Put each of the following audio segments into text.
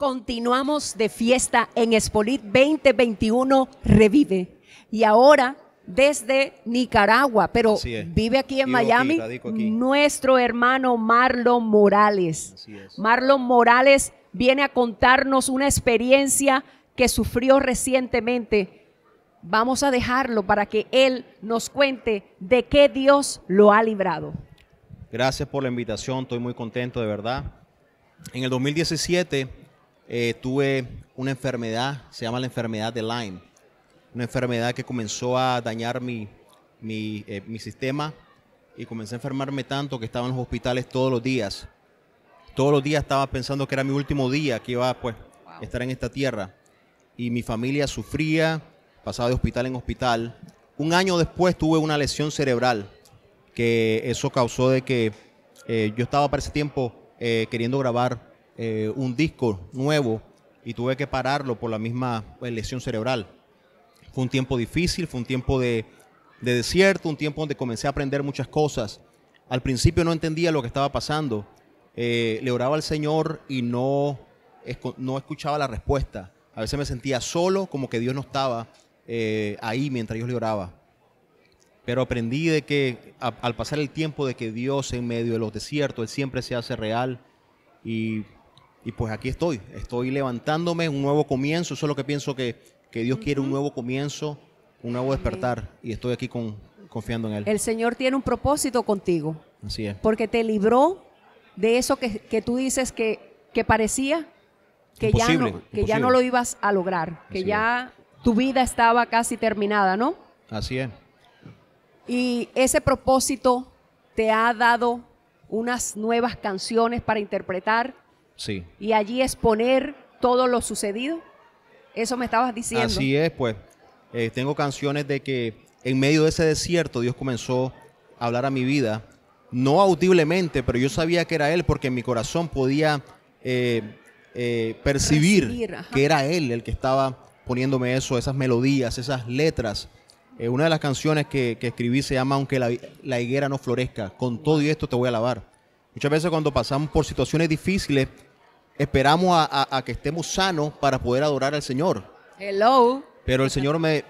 Continuamos de fiesta en Spolit 2021 Revive. Y ahora desde Nicaragua, pero vive aquí en Miami nuestro hermano Marlon Morales. Marlon Morales viene a contarnos una experiencia que sufrió recientemente. Vamos a dejarlo para que él nos cuente de qué Dios lo ha librado. Gracias por la invitación, estoy muy contento de verdad. En el 2017 eh, tuve una enfermedad, se llama la enfermedad de Lyme, una enfermedad que comenzó a dañar eh, mi, sistema y comencé a enfermarme tanto que estaba en los hospitales todos los días. Todos los días estaba pensando que era mi último día, que iba pues estar en esta tierra. Y mi familia sufría, pasaba de hospital en hospital. Un año después tuve una lesión cerebral, que eso causó de que eh, yo estaba para ese tiempo queriendo grabar eh, un disco nuevo y tuve que pararlo por la misma eh, lesión cerebral. Fue un tiempo difícil, fue un tiempo de, desierto, un tiempo donde comencé a aprender muchas cosas. Al principio no entendía lo que estaba pasando. Eh, le oraba al Señor y no, no escuchaba la respuesta. A veces me sentía solo, como que Dios no estaba ahí mientras yo le oraba. Pero aprendí de que al pasar el tiempo de que Dios en medio de los desiertos, Él siempre se hace real y y pues aquí estoy, estoy levantándome, un nuevo comienzo, eso es lo que pienso que, Dios quiere, un nuevo comienzo, un nuevo despertar, y estoy aquí con, confiando en Él. El Señor tiene un propósito contigo. Así es. Porque te libró de eso que, tú dices que, que parecía que, ya no, que ya no lo ibas a lograr, que ya tu vida estaba casi terminada, ¿no? Así es. Y ese propósito te ha dado unas nuevas canciones para interpretar Sí. Y allí exponer todo lo sucedido. Eso me estabas diciendo. Así es, pues. Eh, tengo canciones de que en medio de ese desierto Dios comenzó a hablar a mi vida. No audiblemente, pero yo sabía que era Él porque en mi corazón podía eh, eh, percibir, que era Él el que estaba poniéndome eso, esas melodías, esas letras. una de las canciones que, escribí se llama Aunque la, higuera no florezca, con todo y esto te voy a alabar. Muchas veces cuando pasamos por situaciones difíciles, esperamos a, que estemos sanos para poder adorar al Señor. Hello. Pero el Señor me,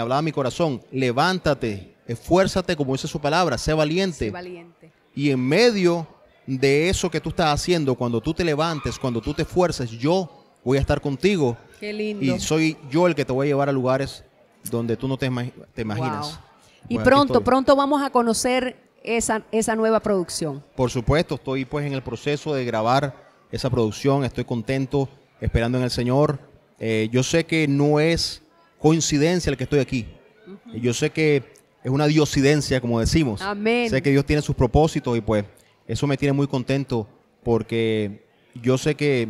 hablaba a mi corazón, levántate, esfuérzate, como dice su palabra, sé valiente. valiente. Y en medio de eso que tú estás haciendo, cuando tú te levantes, cuando tú te esfuerces, yo voy a estar contigo. Qué lindo. Y soy yo el que te voy a llevar a lugares donde tú no te, imaginas. Y pronto, pronto vamos a conocer esa, esa nueva producción. Por supuesto, estoy pues en el proceso de grabar esa producción, estoy contento, esperando en el Señor. Eh, yo sé que no es coincidencia el que estoy aquí. Yo sé que es una diosidencia, como decimos. Sé que Dios tiene sus propósitos y pues eso me tiene muy contento porque yo sé que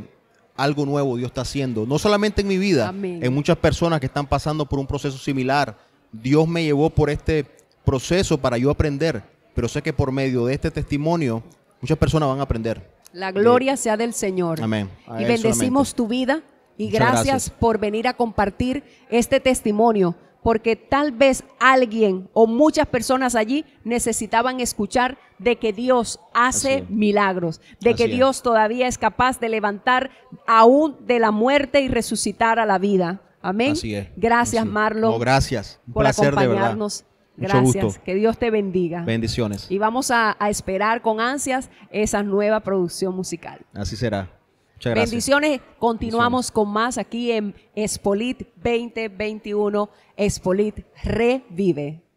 algo nuevo Dios está haciendo, no solamente en mi vida, en muchas personas que están pasando por un proceso similar. Dios me llevó por este proceso para yo aprender, pero sé que por medio de este testimonio muchas personas van a aprender. La gloria sea del Señor. Amén. y bendecimos tu vida y gracias, por venir a compartir este testimonio, porque tal vez alguien o muchas personas allí necesitaban escuchar de que Dios hace milagros, de que Dios todavía es capaz de levantar aún de la muerte y resucitar a la vida. Amén. Así es. Gracias, Marlon. gracias. por acompañarnos. Gracias. Que Dios te bendiga. Bendiciones. Y vamos a, esperar con ansias esa nueva producción musical. Así será. Muchas gracias. Bendiciones. Continuamos con más aquí en Espolit 2021. Espolit revive.